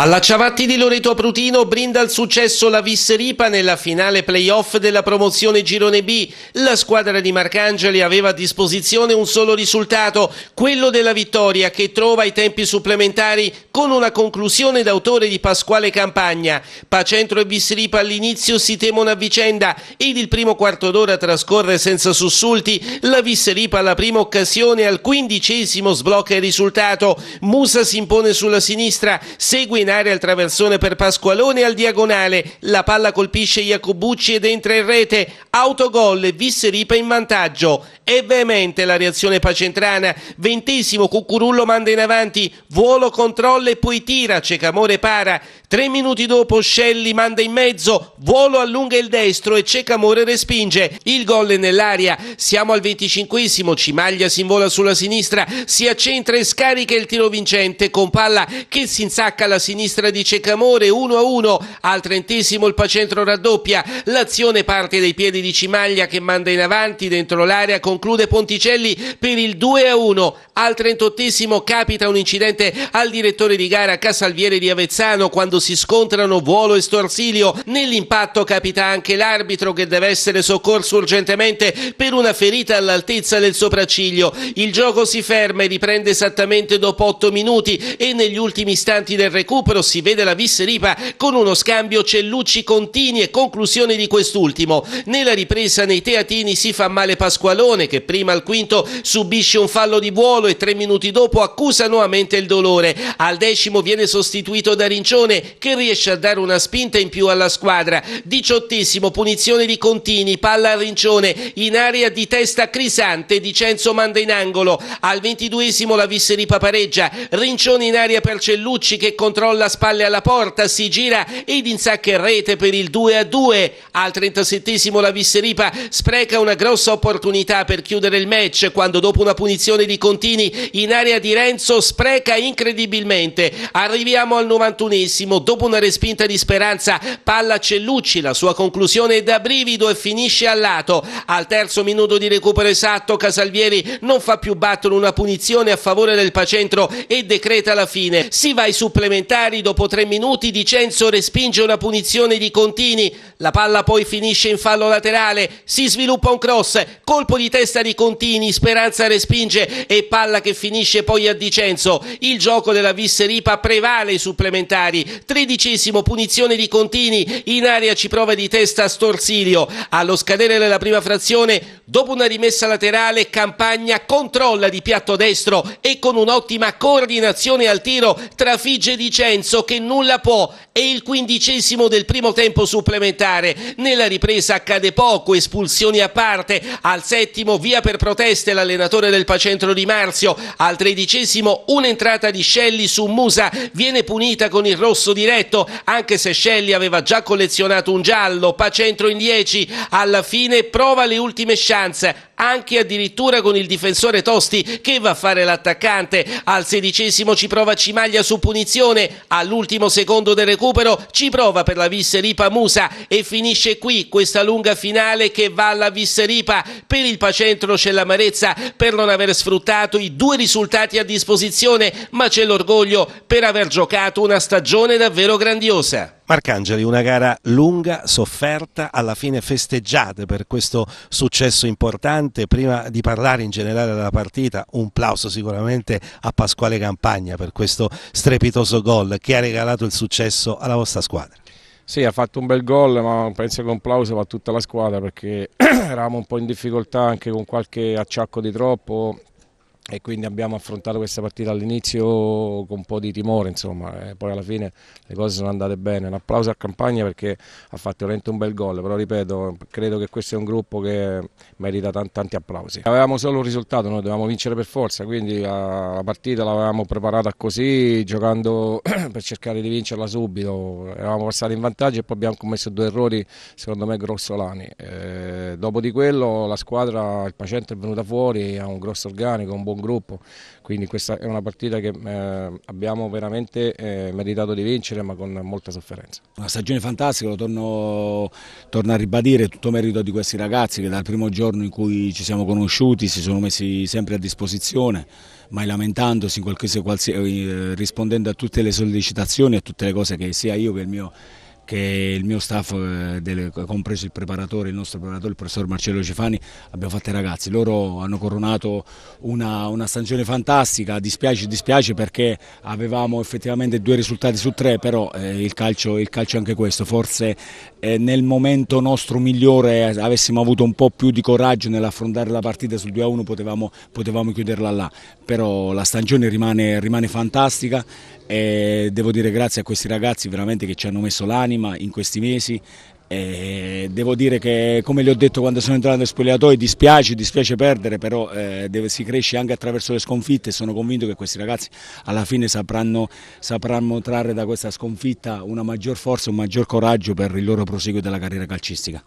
Alla Ciavatti di Loreto Prutino brinda il successo la Visseripa nella finale playoff della promozione Girone B. La squadra di Marcangeli aveva a disposizione un solo risultato, quello della vittoria che trova i tempi supplementari con una conclusione d'autore di Pasquale Campagna. Pacentro e Visseripa all'inizio si temono a vicenda ed il primo quarto d'ora trascorre senza sussulti. La Visseripa alla prima occasione al quindicesimo sblocca il risultato. Musa si impone sulla sinistra, segue in straordinaria al traversone per Pasqualone al diagonale. La palla colpisce Iacobucci ed entra in rete. Autogol, Visseripa in vantaggio e veemente la reazione pacentrana. Ventesimo, Cucurullo manda in avanti, volo, controlla e poi tira, Cecamore para. Tre minuti dopo Scelli manda in mezzo, volo allunga il destro e Cecamore respinge. Il gol è nell'aria, siamo al venticinquesimo, Cimaglia si invola sulla sinistra, si accentra e scarica il tiro vincente con palla che si insacca alla sinistra di Cecamore 1-1. Al trentesimo il Pacentro raddoppia, l'azione parte dai piedi di Cimaglia che manda in avanti dentro l'area con conclude Ponticelli per il 2-1. Al 38 capita un incidente al direttore di gara Casalviere di Avezzano quando si scontrano Vuolo e Storsilio. Nell'impatto capita anche l'arbitro che deve essere soccorso urgentemente per una ferita all'altezza del sopracciglio. Il gioco si ferma e riprende esattamente dopo 8 minuti e negli ultimi istanti del recupero si vede la Visseripa con uno scambio Cellucci-Contini e conclusione di quest'ultimo. Nella ripresa nei teatini si fa male Pasqualone che prima al quinto subisce un fallo di Buolo e tre minuti dopo accusa nuovamente il dolore. Al decimo viene sostituito da Rincione che riesce a dare una spinta in più alla squadra. Diciottesimo punizione di Contini, palla a Rincione, in area di testa Crisante, Dicenzo manda in angolo. Al ventiduesimo la Visseripa pareggia, Rincione in area per Cellucci che controlla spalle alla porta, si gira ed insacca in rete per il 2 a 2. Al trentasettesimo la Visseripa spreca una grossa opportunità per per chiudere il match quando dopo una punizione di Contini in area di Renzo spreca incredibilmente. Arriviamo al 91esimo, dopo una respinta di Speranza, palla Cellucci, la sua conclusione è da brivido e finisce a lato. Al terzo minuto di recupero esatto Casalvieri non fa più battere una punizione a favore del Pacentro e decreta la fine. Si va ai supplementari dopo tre minuti Di respinge una punizione di Contini. La palla poi finisce in fallo laterale, si sviluppa un cross, colpo di testa testa di Contini, Speranza respinge e palla che finisce poi a Dicenzo. Il gioco della Visseripa prevale ai supplementari. Tredicesimo, punizione di Contini, in aria ci prova di testa Storsilio. Allo scadere della prima frazione, dopo una rimessa laterale, Campagna controlla di piatto destro e con un'ottima coordinazione al tiro trafigge Dicenzo che nulla può. È il quindicesimo del primo tempo supplementare. Nella ripresa accade poco, espulsioni a parte. Al settimo quindicesimo via per proteste l'allenatore del Pacentro di Marzio, al tredicesimo un'entrata di Scelli su Musa viene punita con il rosso diretto anche se Scelli aveva già collezionato un giallo, Pacentro in 10, alla fine prova le ultime chance anche addirittura con il difensore Tosti che va a fare l'attaccante. Al sedicesimo ci prova Cimaglia su punizione, all'ultimo secondo del recupero ci prova per la Visseripa Musa e finisce qui questa lunga finale che va alla Visseripa per il Pacentro centro c'è l'amarezza per non aver sfruttato i due risultati a disposizione, ma c'è l'orgoglio per aver giocato una stagione davvero grandiosa. Marcangeli, una gara lunga, sofferta, alla fine festeggiate per questo successo importante. Prima di parlare in generale della partita, un plauso sicuramente a Pasquale Campagna per questo strepitoso gol che ha regalato il successo alla vostra squadra. Sì, ha fatto un bel gol, ma penso che un plauso va a tutta la squadra perché eravamo un po' in difficoltà anche con qualche acciacco di troppo e quindi abbiamo affrontato questa partita all'inizio con un po' di timore, insomma, e eh, poi alla fine le cose sono andate bene. Un applauso a Campagna perché ha fatto veramente un bel gol, però ripeto, credo che questo è un gruppo che merita tanti, applausi. Avevamo solo un risultato, noi dovevamo vincere per forza, quindi la partita l'avevamo preparata così, giocando per cercare di vincerla subito. Eravamo passati in vantaggio e poi abbiamo commesso due errori, secondo me, grossolani. E eh, dopo di quello la squadra, il Pacente è venuta fuori, ha un grosso organico, un buon un gruppo, quindi questa è una partita che eh, abbiamo veramente eh, meritato di vincere ma con molta sofferenza. Una stagione fantastica, lo torno, torno a ribadire, tutto merito di questi ragazzi che dal primo giorno in cui ci siamo conosciuti si sono messi sempre a disposizione mai lamentandosi, eh, rispondendo a tutte le sollecitazioni, a tutte le cose che sia io che il mio che il mio staff, eh, del, compreso il preparatore, il nostro preparatore, il professor Marcello Cefani, abbiamo fatto i ragazzi. Loro hanno coronato una, una stagione fantastica, dispiace, dispiace perché avevamo effettivamente due risultati su tre, però eh, il, calcio, il, calcio, è anche questo, forse eh, nel momento nostro migliore avessimo avuto un po' più di coraggio nell'affrontare la partita sul 2-1 potevamo, potevamo chiuderla là, però la stagione rimane, rimane fantastica e devo dire grazie a questi ragazzi veramente che ci hanno messo l'anima in questi mesi e devo dire che come le ho detto quando sono entrato nel spogliatoio dispiace, dispiace perdere però eh, deve, si cresce anche attraverso le sconfitte sono convinto che questi ragazzi alla fine sapranno, sapranno trarre da questa sconfitta una maggior forza, un maggior coraggio per il loro proseguo della carriera calcistica.